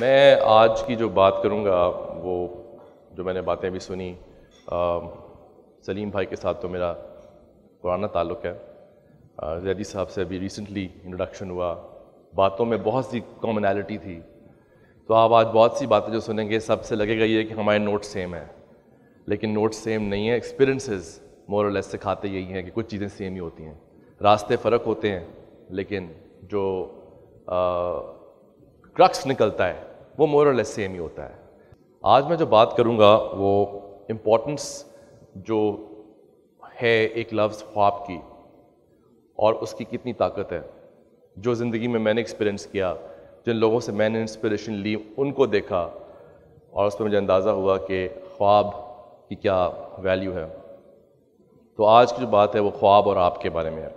मैं आज की जो बात करूँगा वो जो मैंने बातें भी सुनी आ, सलीम भाई के साथ तो मेरा पुराना ताल्लुक है जैदी साहब से अभी रिसेंटली इंट्रोडक्शन हुआ बातों में बहुत सी कॉमनैलिटी थी तो आप आज बहुत सी बातें जो सुनेंगे सबसे लगेगा ये कि हमारे नोट सेम हैं लेकिन नोट सेम नहीं है एक्सपीरियंसेस मोर और लेस सिखाते यही हैं कि कुछ चीज़ें सेम ही होती हैं रास्ते फ़र्क होते हैं लेकिन जो क्रक्स निकलता है वो लेस सेम ही होता है आज मैं जो बात करूँगा वो इम्पोर्टेंस जो है एक लफ्ज़ ख्वाब की और उसकी कितनी ताकत है जो ज़िंदगी में मैंने एक्सपीरियंस किया जिन लोगों से मैंने इंस्पिरेशन ली उनको देखा और उस पर मुझे अंदाज़ा हुआ कि ख्वाब की क्या वैल्यू है तो आज की जो बात है वो ख्वाब और आपके बारे में है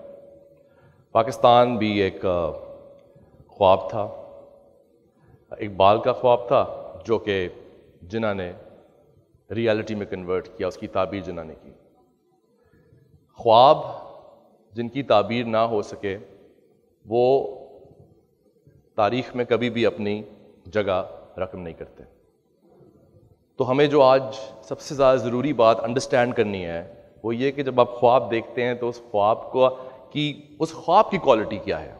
पाकिस्तान भी एक ख्वाब था इकबाल का ख्वाब था जो कि जिना ने रियलिटी में कन्वर्ट किया उसकी ताबीर जिना ने की ख्वाब जिनकी ताबीर ना हो सके वो तारीख में कभी भी अपनी जगह रकम नहीं करते तो हमें जो आज सबसे ज़्यादा ज़रूरी बात अंडरस्टैंड करनी है वो ये कि जब आप ख्वाब देखते हैं तो उस ख्वाब को कि उस ख्वाब की क्वालिटी क्या है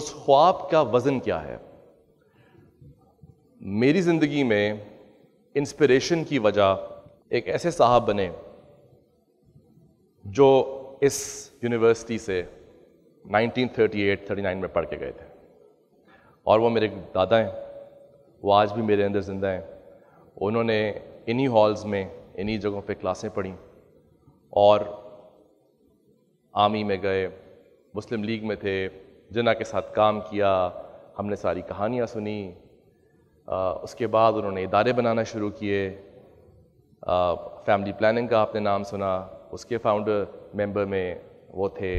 उस ख्वाब का वज़न क्या है मेरी ज़िंदगी में इंस्पिरेशन की वजह एक ऐसे साहब बने जो इस यूनिवर्सिटी से 1938-39 में पढ़ के गए थे और वो मेरे दादा हैं वो आज भी मेरे अंदर ज़िंदा हैं उन्होंने इन्हीं हॉल्स में इन्हीं जगहों पे क्लासें पढ़ी और आर्मी में गए मुस्लिम लीग में थे जिना के साथ काम किया हमने सारी कहानियाँ सुनी उसके बाद उन्होंने इदारे बनाना शुरू किए फैमिली प्लानिंग का आपने नाम सुना उसके फाउंडर मेंबर में वो थे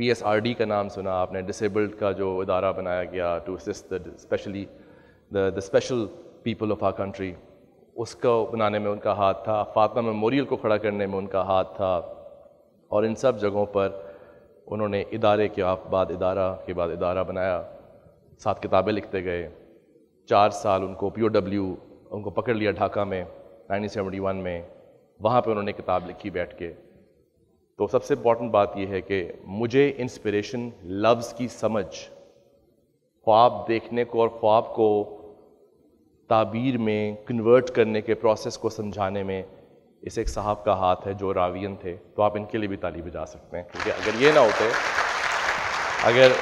पीएसआरडी का नाम सुना आपने डिसेबल्ड का जो इदारा बनाया गया to assist specially the special people of our country उसको बनाने में उनका हाथ था फातमा मेमोरियल को खड़ा करने में उनका हाथ था और इन सब जगहों पर उन्होंने इदारे के बाद इदारा के बाद इदारा बनाया साथ किताबें लिखते गए चार साल उनको पी उनको पकड़ लिया ढाका में 1971 में वहाँ पे उन्होंने किताब लिखी बैठ के तो सबसे इम्पॉर्टेंट बात यह है कि मुझे इंस्पिरेशन लफ्ज़ की समझ ख्वाब देखने को और ख्वाब को ताबीर में कन्वर्ट करने के प्रोसेस को समझाने में इस एक साहब का हाथ है जो रावियन थे तो आप इनके लिए भी ताली बजा सकते हैं क्योंकि अगर ये ना होते अगर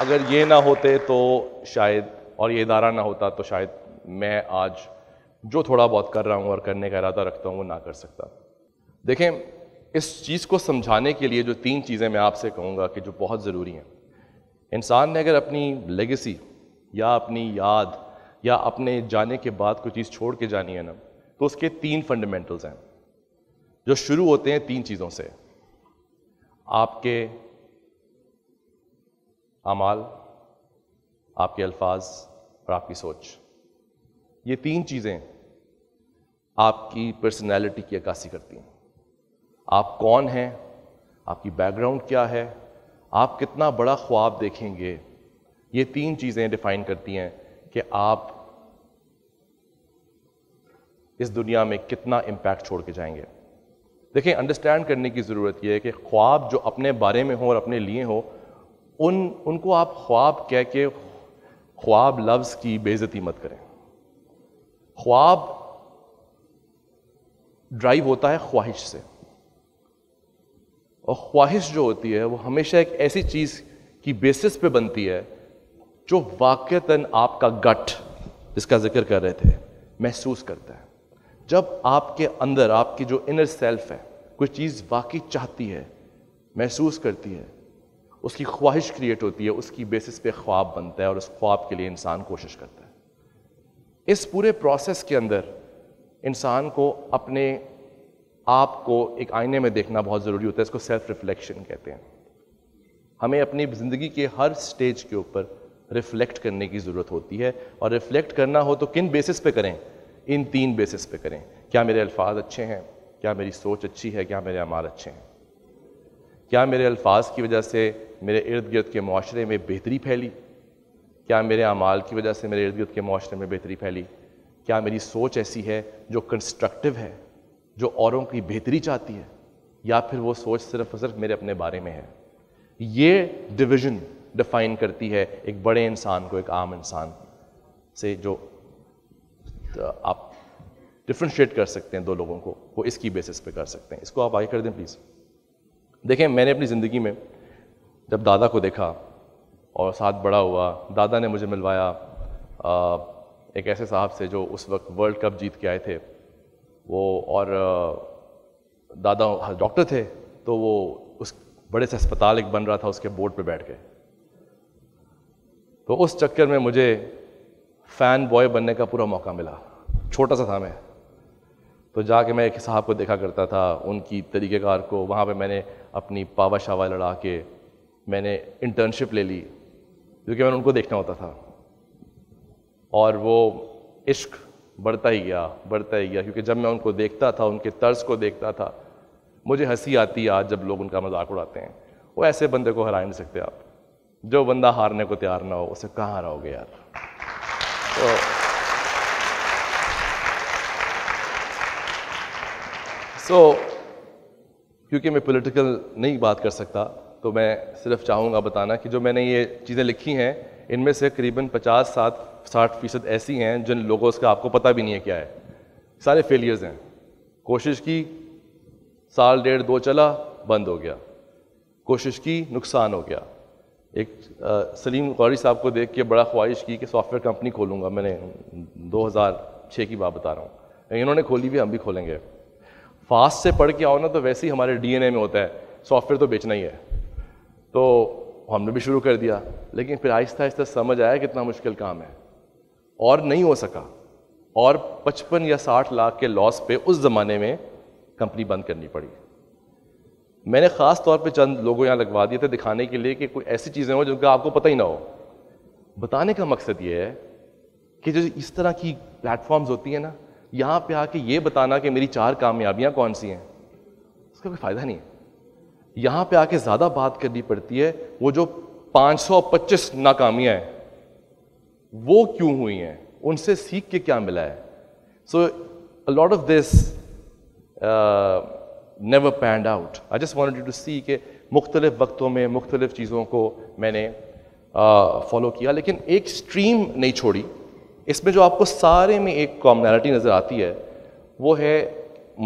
अगर ये ना होते तो शायद और ये इदारा ना होता तो शायद मैं आज जो थोड़ा बहुत कर रहा हूँ और करने का इरादा रखता हूँ वो ना कर सकता देखें इस चीज़ को समझाने के लिए जो तीन चीज़ें मैं आपसे कहूँगा कि जो बहुत ज़रूरी हैं इंसान ने अगर अपनी लेगेसी या अपनी याद या अपने जाने के बाद कोई चीज़ छोड़ के जानी है ना तो उसके तीन फंडामेंटल्स हैं जो शुरू होते हैं तीन चीज़ों से आपके अमाल आपके अल्फाज और आपकी सोच ये तीन चीज़ें आपकी पर्सनैलिटी की अक्सी करती हैं आप कौन हैं आपकी बैकग्राउंड क्या है आप कितना बड़ा ख्वाब देखेंगे ये तीन चीज़ें डिफाइन करती हैं कि आप इस दुनिया में कितना इम्पैक्ट छोड़ के जाएंगे देखें अंडरस्टैंड करने की ज़रूरत यह है कि ख्वाब जो अपने बारे में हो और अपने लिए हो उन उनको आप ख्वाब कह के ख्वाब लफ्ज़ की बेज़ती मत करें ख्वाब ड्राइव होता है ख्वाहिश से और ख्वाहिश जो होती है वो हमेशा एक ऐसी चीज़ की बेसिस पे बनती है जो वाक़ता आपका गट जिसका जिक्र कर रहे थे महसूस करता है जब आपके अंदर आपकी जो इनर सेल्फ है कोई चीज़ वाकई चाहती है महसूस करती है उसकी ख्वाहिश क्रिएट होती है उसकी बेसिस पे ख्वाब बनता है और उस ख्वाब के लिए इंसान कोशिश करता है इस पूरे प्रोसेस के अंदर इंसान को अपने आप को एक आईने में देखना बहुत ज़रूरी होता है इसको सेल्फ रिफ्लेक्शन कहते हैं हमें अपनी ज़िंदगी के हर स्टेज के ऊपर रिफ्लेक्ट करने की ज़रूरत होती है और रिफ्लेक्ट करना हो तो किन बेसिस पे करें इन तीन बेसिस पे करें क्या मेरे अल्फाज अच्छे हैं क्या मेरी सोच अच्छी है क्या मेरे अमाल अच्छे हैं क्या मेरे अल्फाज की वजह से मेरे इर्द गिर्द के माशरे में बेहतरी फैली क्या मेरे अमाल की वजह से मेरे इर्द गिर्द के माशरे में बेहतरी फैली क्या मेरी सोच ऐसी है जो कंस्ट्रक्टिव है जो औरों की बेहतरी चाहती है या फिर वो सोच सिर्फ और सिर्फ मेरे अपने बारे में है ये डिवीज़न डिफ़ाइन करती है एक बड़े इंसान को एक आम इंसान से जो तो आप डिफ्रेंशिएट कर सकते हैं दो लोगों को वो इसकी बेसिस पे कर सकते हैं इसको आप आगे कर दें प्लीज़ देखें मैंने अपनी ज़िंदगी में जब दादा को देखा और साथ बड़ा हुआ दादा ने मुझे मिलवाया एक ऐसे साहब से जो उस वक्त वर्ल्ड कप जीत के आए थे वो और दादा डॉक्टर थे तो वो उस बड़े से अस्पताल एक बन रहा था उसके बोर्ड पे बैठ के तो उस चक्कर में मुझे फ़ैन बॉय बनने का पूरा मौका मिला छोटा सा था मैं तो जाके मैं एक साहब को देखा करता था उनकी तरीक़ेकार को वहाँ पे मैंने अपनी पावा शावा लड़ा के मैंने इंटर्नशिप ले ली क्योंकि मैंने उनको देखना होता था और वो इश्क बढ़ता ही गया बढ़ता ही गया क्योंकि जब मैं उनको देखता था उनके तर्ज को देखता था मुझे हंसी आती है आज जब लोग उनका मजाक उड़ाते हैं वो ऐसे बंदे को हरा नहीं सकते आप जो बंदा हारने को तैयार ना हो उसे कहाँ हराओगे यार तो सो so, क्योंकि मैं पॉलिटिकल नहीं बात कर सकता तो मैं सिर्फ चाहूँगा बताना कि जो मैंने ये चीज़ें लिखी हैं इनमें से करीबन पचास सात साठ फीसद ऐसी हैं जिन लोगों का आपको पता भी नहीं है क्या है सारे फेलियर्स हैं कोशिश की साल डेढ़ दो चला बंद हो गया कोशिश की नुकसान हो गया एक आ, सलीम गौरी साहब को देख के बड़ा ख्वाहिश की कि सॉफ्टवेयर कंपनी खोलूँगा मैंने 2006 की बात बता रहा हूँ इन्होंने खोली भी हम भी खोलेंगे फास्ट से पढ़ के आओ ना तो वैसे ही हमारे डीएनए में होता है सॉफ्टवेयर तो बेचना ही है तो हमने भी शुरू कर दिया लेकिन फिर आहिस्ता आहिस्ता समझ आया कितना मुश्किल काम है और नहीं हो सका और 55 या 60 लाख के लॉस पे उस ज़माने में कंपनी बंद करनी पड़ी मैंने ख़ास तौर पे चंद लोगों यहाँ लगवा दिए थे दिखाने के लिए कि कोई ऐसी चीज़ें हो जिनका आपको पता ही ना हो बताने का मकसद ये है कि जो इस तरह की प्लेटफॉर्म्स होती हैं ना यहां पे आके ये बताना कि मेरी चार कामयाबियां कौन सी हैं उसका कोई फ़ायदा नहीं है यहां पे आके ज़्यादा बात करनी पड़ती है वो जो 525 पच्चीस हैं वो क्यों हुई हैं उनसे सीख के क्या मिला है so lot of this never panned out I just want to see के मुख्तलिफ वक्तों में मुख्तलिफ चीज़ों को मैंने फॉलो uh, किया लेकिन एक स्ट्रीम नहीं छोड़ी इसमें जो आपको सारे में एक कॉमनैलिटी नज़र आती है वो है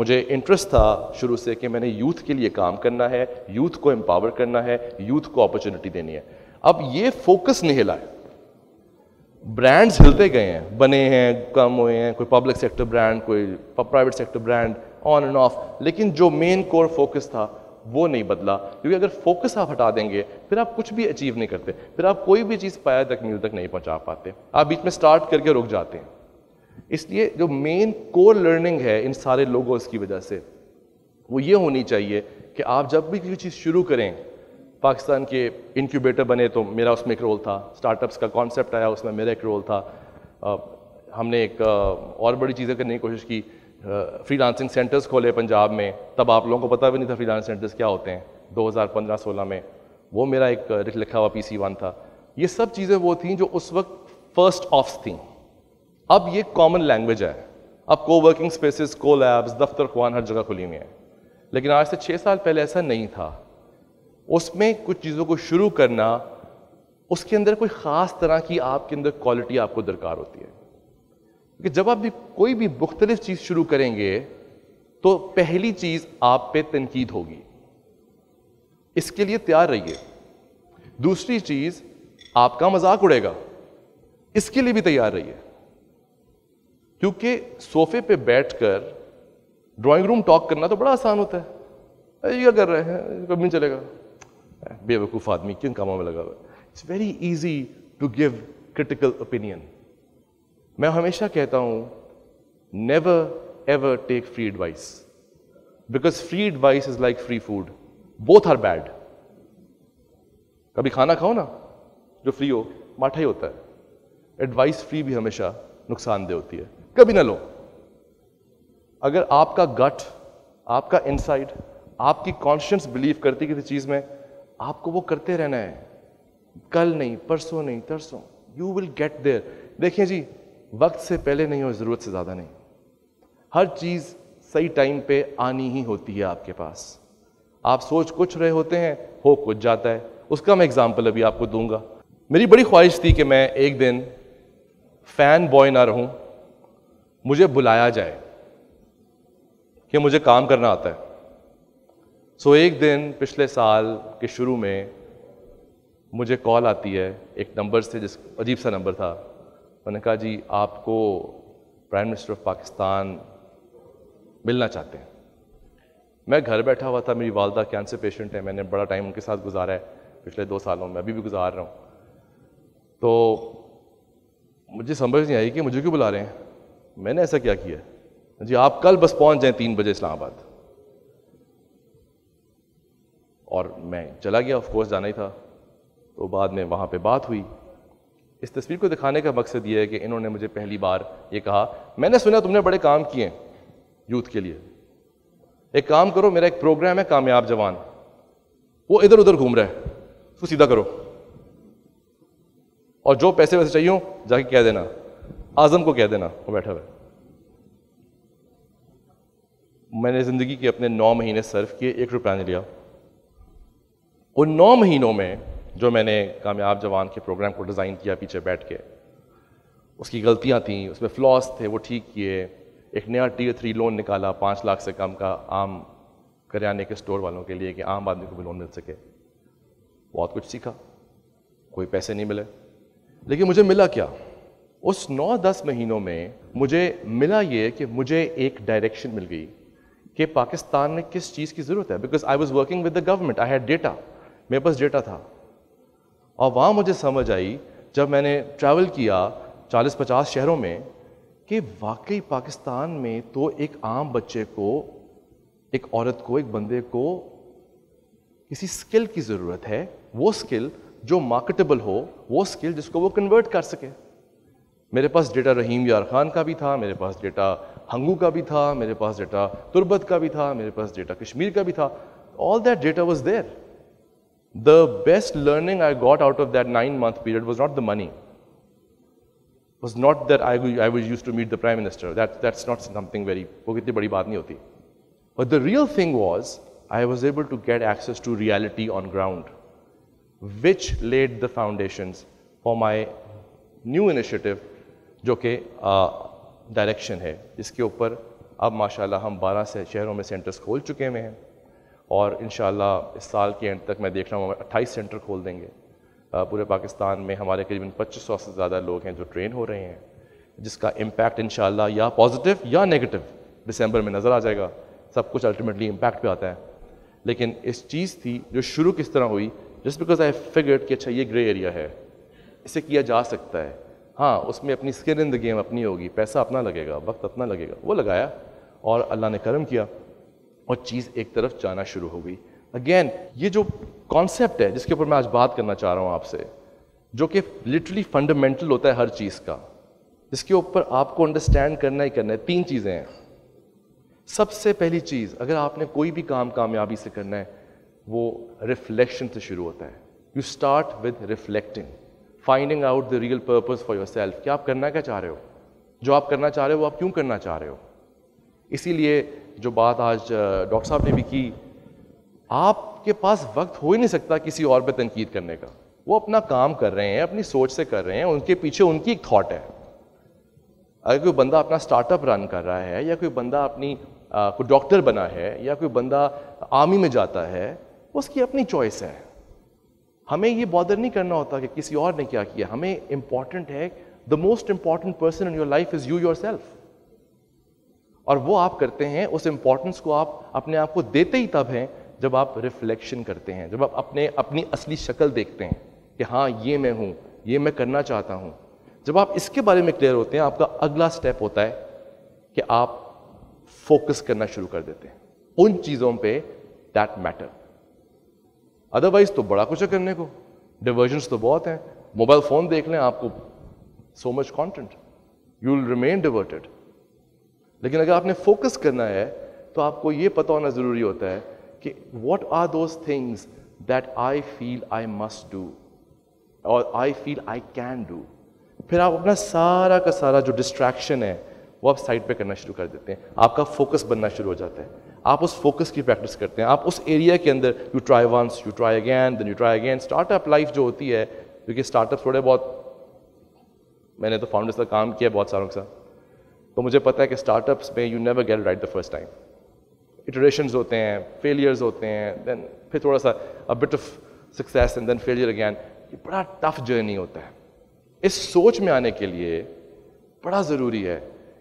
मुझे इंटरेस्ट था शुरू से कि मैंने यूथ के लिए काम करना है यूथ को एम्पावर करना है यूथ को अपॉर्चुनिटी देनी है अब ये फोकस नहीं हिला है ब्रांड्स हिलते गए हैं बने हैं कम हुए हैं कोई पब्लिक सेक्टर ब्रांड कोई private sector brand on and off लेकिन जो मेन कोर फोकस था वो नहीं बदला क्योंकि अगर फोकस आप हटा देंगे फिर आप कुछ भी अचीव नहीं करते फिर आप कोई भी चीज़ पाया तक मील तक नहीं पहुंचा पाते आप बीच में स्टार्ट करके रुक जाते हैं इसलिए जो मेन कोर लर्निंग है इन सारे लोगों की वजह से वो ये होनी चाहिए कि आप जब भी कोई चीज़ शुरू करें पाकिस्तान के इनक्यूबेटर बने तो मेरा उसमें एक रोल था स्टार्टअप्स का कॉन्सेप्ट आया उसमें मेरा एक रोल था हमने एक और बड़ी चीज़ें करने की कोशिश की फ्री लांसिंग सेंटर्स खोले पंजाब में तब आप लोगों को पता भी नहीं था फ्री लांसिंग सेंटर्स क्या होते हैं 2015-16 में वो मेरा एक लिखा हुआ पी सी वन था ये सब चीज़ें वो थी जो उस वक्त फर्स्ट ऑफ्स थी अब ये कॉमन लैंग्वेज है अब को वर्किंग स्पेसिस को लैब्स दफ्तर खुआन हर जगह खुली हुई हैं लेकिन आज से छः साल पहले ऐसा नहीं था उसमें कुछ चीज़ों को शुरू करना उसके अंदर कोई ख़ास तरह की आपके अंदर क्वालिटी आपको दरकार होती है क्योंकि जब आप भी कोई भी मुख्तलिफ चीज़ शुरू करेंगे तो पहली चीज़ आप पे तनकीद होगी इसके लिए तैयार रहिए दूसरी चीज़ आपका मजाक उड़ेगा इसके लिए भी तैयार रहिए क्योंकि सोफे पे बैठकर ड्राइंग रूम टॉक करना तो बड़ा आसान होता है ये कर रहे हैं कभी नहीं चलेगा बेवकूफ़ आदमी किन कामों में लगा हुआ है it's very easy to give critical opinion मैं हमेशा कहता हूं never ever take free advice because free advice is like free food both are bad कभी खाना खाओ ना जो फ्री हो माठा ही होता है एडवाइस फ्री भी हमेशा नुकसानदेह होती है कभी ना लो अगर आपका गट आपका इनसाइड आपकी कॉन्शियस बिलीव करती किसी चीज़ में आपको वो करते रहना है कल नहीं परसों नहीं तरसों यू विल गेट देयर देखिए जी वक्त से पहले नहीं और ज़रूरत से ज़्यादा नहीं हर चीज़ सही टाइम पे आनी ही होती है आपके पास आप सोच कुछ रहे होते हैं हो कुछ जाता है उसका मैं एग्ज़ाम्पल अभी आपको दूंगा मेरी बड़ी ख्वाहिश थी कि मैं एक दिन फ़ैन बॉय ना रहूं मुझे बुलाया जाए कि मुझे काम करना आता है सो एक दिन पिछले साल के शुरू में मुझे कॉल आती है एक नंबर से जिस अजीब सा नंबर था मैंने कहा जी आपको प्राइम मिनिस्टर ऑफ पाकिस्तान मिलना चाहते हैं मैं घर बैठा हुआ था मेरी वालदा कैंसर पेशेंट है मैंने बड़ा टाइम उनके साथ गुजारा है पिछले दो सालों में अभी भी गुजार रहा हूँ तो मुझे समझ नहीं आई कि मुझे क्यों बुला रहे हैं मैंने ऐसा क्या किया जी आप कल बस पहुंच जाएं तीन बजे इस्लामाबाद और मैं चला गया ऑफ कोर्स जाना ही था तो बाद में वहाँ पे बात हुई इस तस्वीर को दिखाने का मकसद ये है कि इन्होंने मुझे पहली बार ये कहा मैंने सुना तुमने बड़े काम किए यूथ के लिए एक काम करो मेरा एक प्रोग्राम है कामयाब जवान वो इधर उधर घूम रहा है उसको सीधा करो और जो पैसे वैसे चाहिए हो जाके कह देना आजम को कह देना वो बैठा हुआ मैंने ज़िंदगी के अपने नौ महीने सर्व किए एक रुपया नहीं लिया उन नौ महीनों में जो मैंने कामयाब जवान के प्रोग्राम को डिज़ाइन किया पीछे बैठ के उसकी गलतियाँ थीं उसमें फ्लॉस थे वो ठीक किए एक नया टी थ्री लोन निकाला पाँच लाख से कम का आम करियाने के स्टोर वालों के लिए कि आम आदमी को भी लोन मिल सके बहुत कुछ सीखा कोई पैसे नहीं मिले लेकिन मुझे मिला क्या उस नौ दस महीनों में मुझे मिला ये कि मुझे एक डायरेक्शन मिल गई कि पाकिस्तान में किस चीज़ की ज़रूरत है because I was working with the government I had data मेरे पास डेटा था और वहाँ मुझे समझ आई जब मैंने ट्रैवल किया 40-50 शहरों में कि वाकई पाकिस्तान में तो एक आम बच्चे को एक औरत को एक बंदे को किसी स्किल की ज़रूरत है वो स्किल जो मार्केटेबल हो वो स्किल जिसको वो कन्वर्ट कर सके मेरे पास डेटा रहीम यार खान का भी था मेरे पास डेटा हंगू का भी था मेरे पास डेटा तुर्बत का भी था मेरे पास डेटा कश्मीर का भी था all that data was there the best learning I got out of that nine month period was not the money. It was not that I, I was used to meet the prime minister. That, that's not something very, but the real thing was I was able to get access to reality on ground, which laid the foundations for my new initiative, जो कि direction है इसके ऊपर अब माशाल्लाह हम 12 से शहरों में सेंटर्स खोल चुके हैं और इन इस साल के एंड तक मैं देख रहा हूँ अट्ठाईस सेंटर खोल देंगे पूरे पाकिस्तान में हमारे करीबन पच्चीस सौ से ज़्यादा लोग हैं जो ट्रेन हो रहे हैं जिसका इम्पैक्ट इन या पॉजिटिव या नेगेटिव दिसंबर में नज़र आ जाएगा सब कुछ अल्टीमेटली इम्पैक्ट पे आता है लेकिन इस चीज़ थी जो शुरू किस तरह हुई जस्ट बिकॉज आई फिगर्ड कि अच्छा ये ग्रे एरिया है इसे किया जा सकता है हाँ उसमें अपनी स्किन इन द गेम अपनी होगी पैसा अपना लगेगा वक्त अपना लगेगा वो लगाया और अल्लाह ने करम किया और चीज़ एक तरफ जाना शुरू हो गई अगेन ये जो कॉन्सेप्ट है जिसके ऊपर मैं आज बात करना चाह रहा हूँ आपसे जो कि लिटरली फंडामेंटल होता है हर चीज़ का जिसके ऊपर आपको अंडरस्टैंड करना ही करना है तीन चीज़ें हैं सबसे पहली चीज़ अगर आपने कोई भी काम कामयाबी से करना है वो रिफ्लेक्शन से शुरू होता है you start with reflecting finding out the real purpose for yourself क्या आप करना क्या चाह रहे हो जो आप करना चाह रहे हो वो आप क्यों करना चाह रहे हो इसीलिए जो बात आज डॉक्टर साहब ने भी की आपके पास वक्त हो ही नहीं सकता किसी और पर तनकीद करने का वो अपना काम कर रहे हैं अपनी सोच से कर रहे हैं उनके पीछे उनकी एक थाट है अगर कोई बंदा अपना स्टार्टअप रन कर रहा है या कोई बंदा अपनी कोई डॉक्टर बना है या कोई बंदा आर्मी में जाता है उसकी अपनी चॉइस है हमें ये बॉदर नहीं करना होता कि किसी और ने क्या किया हमें इम्पॉर्टेंट है the most important person in your life is you yourself और वो आप करते हैं उस इंपॉर्टेंस को आप अपने आप को देते ही तब हैं जब आप रिफ्लेक्शन करते हैं जब आप अपने अपनी असली शक्ल देखते हैं कि हाँ ये मैं हूँ ये मैं करना चाहता हूँ जब आप इसके बारे में क्लियर होते हैं आपका अगला स्टेप होता है कि आप फोकस करना शुरू कर देते हैं उन चीज़ों पे दैट मैटर अदरवाइज तो बड़ा कुछ है करने को डिवर्जन्स तो बहुत हैं मोबाइल फ़ोन देख लें आपको so much content you will remain diverted लेकिन अगर आपने फोकस करना है तो आपको ये पता होना ज़रूरी होता है कि what are those things that I feel I must do और I feel I can do फिर आप अपना सारा का सारा जो डिस्ट्रैक्शन है वो आप साइड पे करना शुरू कर देते हैं आपका फोकस बनना शुरू हो जाता है आप उस फोकस की प्रैक्टिस करते हैं आप उस एरिया के अंदर you try once you try again then you try again startup life जो होती है क्योंकि स्टार्टअप थोड़े बहुत मैंने तो फाउंडर्स का काम किया बहुत सारों के साथ तो मुझे पता है कि स्टार्टअप्स में you never get right the first time iterations होते हैं फेलियर्स होते हैं देन फिर थोड़ा सा a bit of success and then failure again ये बड़ा टफ जर्नी होता है इस सोच में आने के लिए बड़ा ज़रूरी है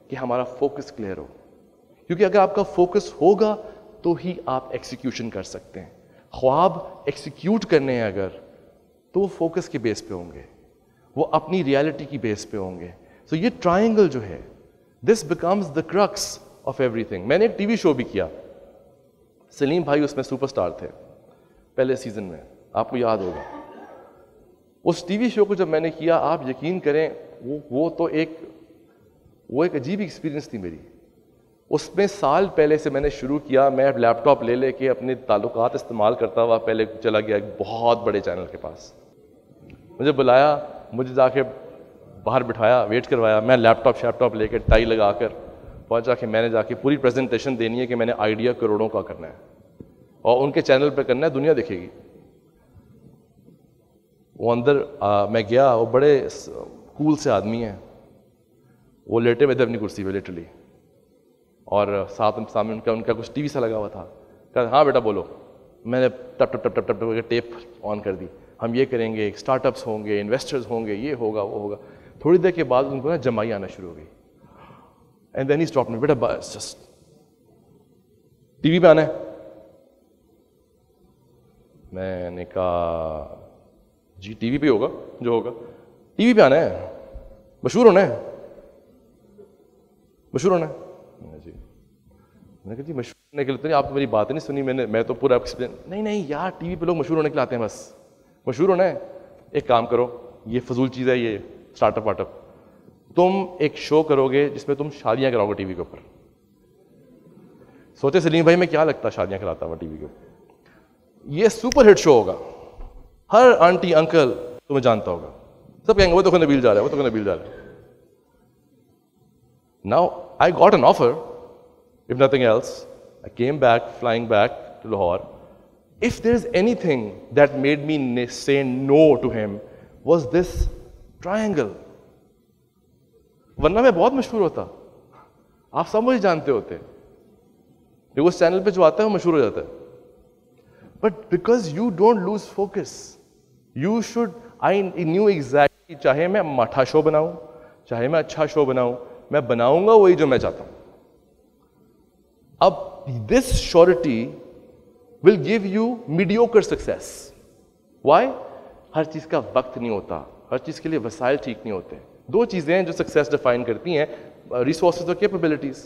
कि हमारा फोकस क्लियर हो क्योंकि अगर आपका फोकस होगा तो ही आप एक्सिक्यूशन कर सकते हैं ख्वाब एक्सिक्यूट करने हैं अगर तो वो फोकस के बेस पे होंगे वो अपनी रियलिटी की बेस पे होंगे सो so ये ट्रायंगल जो है this becomes the crux of everything मैंने एक टीवी शो भी किया सलीम भाई उसमें सुपरस्टार थे पहले सीजन में आपको याद होगा उस टीवी शो को जब मैंने किया आप यकीन करें वो वो तो एक वो एक अजीब एक्सपीरियंस थी मेरी उसमें साल पहले से मैंने शुरू किया मैं लैपटॉप ले लेके अपने ताल्लुक इस्तेमाल करता हुआ पहले चला गया एक बहुत बड़े चैनल के पास मुझे बुलाया मुझे जाके बाहर बिठाया वेट करवाया मैं लैपटॉप शैपटॉप लेकर टाई लगा कर पहुँचा कि मैंने जाके पूरी प्रेजेंटेशन देनी है कि मैंने आइडिया करोड़ों का करना है और उनके चैनल पर करना है दुनिया देखेगी वो अंदर आ, मैं गया वो बड़े कूल से आदमी हैं वो लेटे हुए थे अपनी कुर्सी पर लिटरली और साथ सामने उनका उनका कुछ टीवी सा लगा हुआ था कहा हाँ बेटा बोलो मैंने टप टप टप टप टप करके टेप ऑन कर दी हम ये करेंगे स्टार्टअप्स होंगे इन्वेस्टर्स होंगे ये होगा वो होगा थोड़ी देर के बाद उनको ना जमाई आना शुरू हो गई एंड देन ही स्टॉप में बेटा बस जस्ट टीवी पे आना है मैंने कहा जी टीवी पे होगा जो होगा टीवी पे आना है मशहूर होना है मशहूर होना है जी मैंने कहा जी मशहूर होने के लिए तो नहीं आपने मेरी बात नहीं सुनी मैंने मैं तो पूरा एक्सप्लेन नहीं नहीं यार टीवी पे लोग मशहूर होने के लिए आते हैं बस मशहूर होना है एक काम करो ये फजूल चीज़ है ये स्टार्टअप वार्टअप तुम एक शो करोगे जिसमें तुम शादियां कराओगे टीवी के ऊपर सोचे सलीम भाई मैं क्या लगता शादियां कराता हुआ टीवी के ऊपर ये सुपर हिट शो होगा हर आंटी अंकल तुम्हें जानता होगा सब कहेंगे वो तो नबील जा रहा है वो तो नबील जा रहा है Now, I got an offer, if nothing else. I came back, flying back to Lahore. If there's anything that made me say no to him, was this triangle वरना मैं बहुत मशहूर होता आप सब मुझे जानते होते उस चैनल पे जो आता है वो मशहूर हो जाता है but because you don't lose focus you should I knew exactly चाहे मैं माठा शो बनाऊं चाहे मैं अच्छा शो बनाऊं मैं बनाऊंगा वही जो मैं चाहता हूं अब this surety will give you mediocre success why हर चीज का वक्त नहीं होता हर चीज़ के लिए वसाइल ठीक नहीं होते दो चीज़ें हैं जो सक्सेस डिफाइन करती हैं रिसोर्स और कैपेबिलिटीज़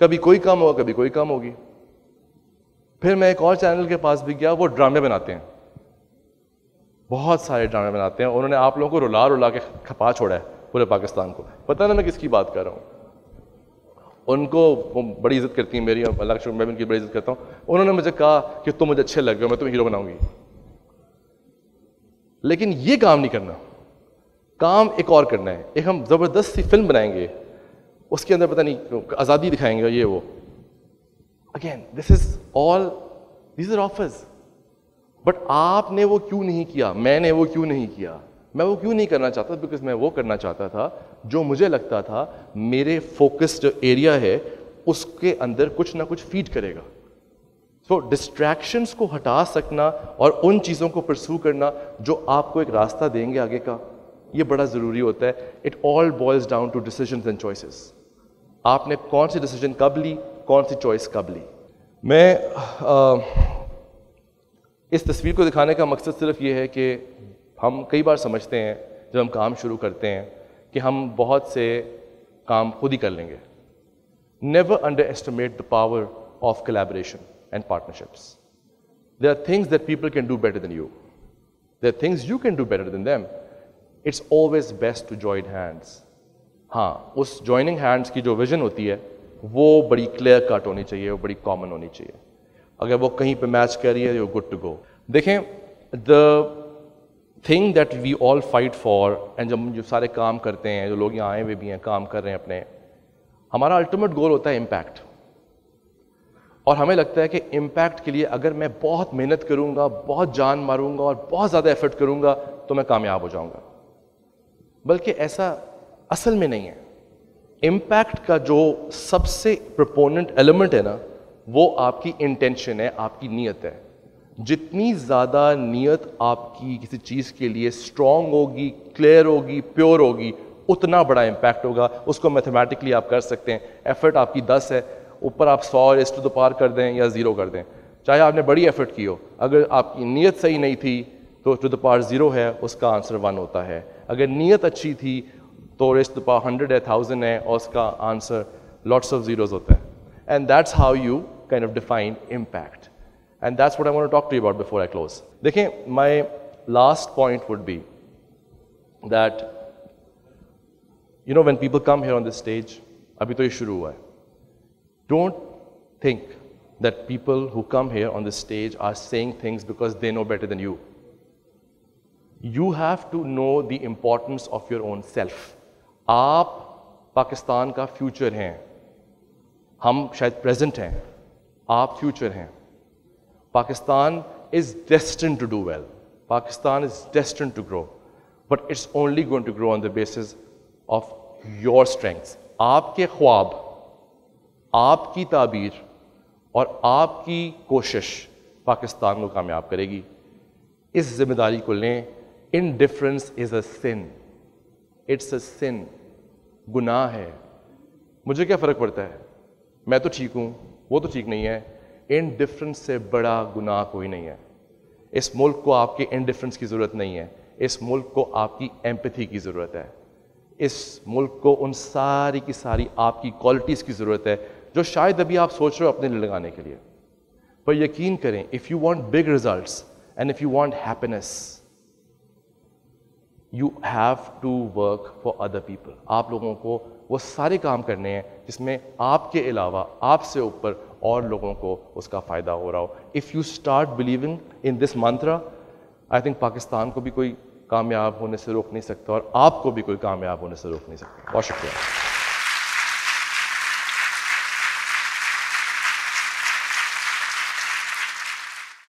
कभी कोई काम होगा कभी कोई काम होगी फिर मैं एक और चैनल के पास भी गया वो ड्रामे बनाते हैं बहुत सारे ड्रामे बनाते हैं उन्होंने आप लोगों को रुला रुला के खपा छोड़ा है पूरे पाकिस्तान को पता ना मैं किसकी बात कर रहा हूँ उनको वो बड़ी इज्जत करती है मेरी अल्लाह मैं भी उनकी बड़ी इज्जत करता हूँ उन्होंने मुझे कहा कि तुम मुझे अच्छे लग गए मैं तुम्हें हीरो बनाऊंगी लेकिन ये काम नहीं करना काम एक और करना है एक हम ज़बरदस्त सी फिल्म बनाएंगे उसके अंदर पता नहीं आज़ादी दिखाएंगे ये वो again this is all this are offers but आपने वो क्यों नहीं किया मैंने वो क्यों नहीं किया मैं वो क्यों नहीं करना चाहता बिकॉज मैं वो करना चाहता था जो मुझे लगता था मेरे फोकस्ड जो एरिया है उसके अंदर कुछ ना कुछ फीड करेगा तो डिस्ट्रैक्शंस को हटा सकना और उन चीज़ों को प्रसू करना जो आपको एक रास्ता देंगे आगे का ये बड़ा ज़रूरी होता है it all boils down to decision and choices आपने कौन सी डिसीजन कब ली कौन सी चॉइस कब ली मैं आ, इस तस्वीर को दिखाने का मकसद सिर्फ ये है कि हम कई बार समझते हैं जब हम काम शुरू करते हैं कि हम बहुत से काम खुद ही कर लेंगे never underestimate the power of collaboration and partnerships. There are things that people can do better than you. There are things you can do better than them. It's always best to join hands. हाँ उस joining hands की जो vision होती है वो बड़ी clear cut होनी चाहिए वो बड़ी common होनी चाहिए अगर वो कहीं पे match कर रही है यू गुड टू गो देखें the thing that we all fight for and जब जो सारे काम करते हैं जो लोग यहाँ आए हुए भी हैं काम कर रहे हैं अपने हमारा अल्टीमेट गोल होता है इम्पैक्ट और हमें लगता है कि इम्पैक्ट के लिए अगर मैं बहुत मेहनत करूंगा बहुत जान मारूंगा और बहुत ज़्यादा एफर्ट करूंगा तो मैं कामयाब हो जाऊंगा बल्कि ऐसा असल में नहीं है इम्पैक्ट का जो सबसे प्रपोनेंट एलिमेंट है ना वो आपकी इंटेंशन है आपकी नीयत है जितनी ज़्यादा नीयत आपकी किसी चीज़ के लिए स्ट्रॉन्ग होगी क्लियर होगी प्योर होगी उतना बड़ा इम्पैक्ट होगा उसको मैथमेटिकली आप कर सकते हैं एफर्ट आपकी दस है ऊपर आप सौ रेस टू दोपहर कर दें या ज़ीरो कर दें चाहे आपने बड़ी एफर्ट की हो अगर आपकी नीयत सही नहीं थी तो टू दोपहर ज़ीरो है उसका आंसर वन होता है अगर नीयत अच्छी थी तो रेस टू दोपहर हंड्रेड है थाउजेंड है और उसका आंसर लॉट्स ऑफ ज़ीरोज़ होते हैं and that's how you can of define impact and that's what I talk to about before I close देखें my last point would be that you know when people come here on the stage अभी तो ये शुरू हुआ है don't think that people who come here on the stage are saying things because they know better than you. You have to know the importance of your own self. Aap Pakistan ka future hain. Hum shayad present hain. Aap future hain. Pakistan is destined to do well. Pakistan is destined to grow. But it's only going to grow on the basis of your strengths. Aapke khwab. आपकी ताबीर और आपकी कोशिश पाकिस्तान को कामयाब करेगी इस जिम्मेदारी को लें indifference is a sin it's a sin गुनाह है मुझे क्या फ़र्क पड़ता है मैं तो ठीक हूँ वो तो ठीक नहीं है इन डिफरेंस से बड़ा गुनाह कोई नहीं है इस मुल्क को आपके इन डिफरेंस की ज़रूरत नहीं है इस मुल्क को आपकी एम्पथी की ज़रूरत है इस मुल्क को उन सारी की सारी आपकी क्वालिटीज़ की ज़रूरत है जो शायद अभी आप सोच रहे हो अपने लिए लगाने के लिए पर यकीन करें if you want big result and if you want happiness you have to work for other people आप लोगों को वो सारे काम करने हैं जिसमें आपके अलावा आपसे ऊपर और लोगों को उसका फ़ायदा हो रहा हो if you start believing in this mantra I think Pakistan को भी कोई कामयाब होने से रोक नहीं सकता और आपको भी कोई कामयाब होने से रोक नहीं सकता बहुत शुक्रिया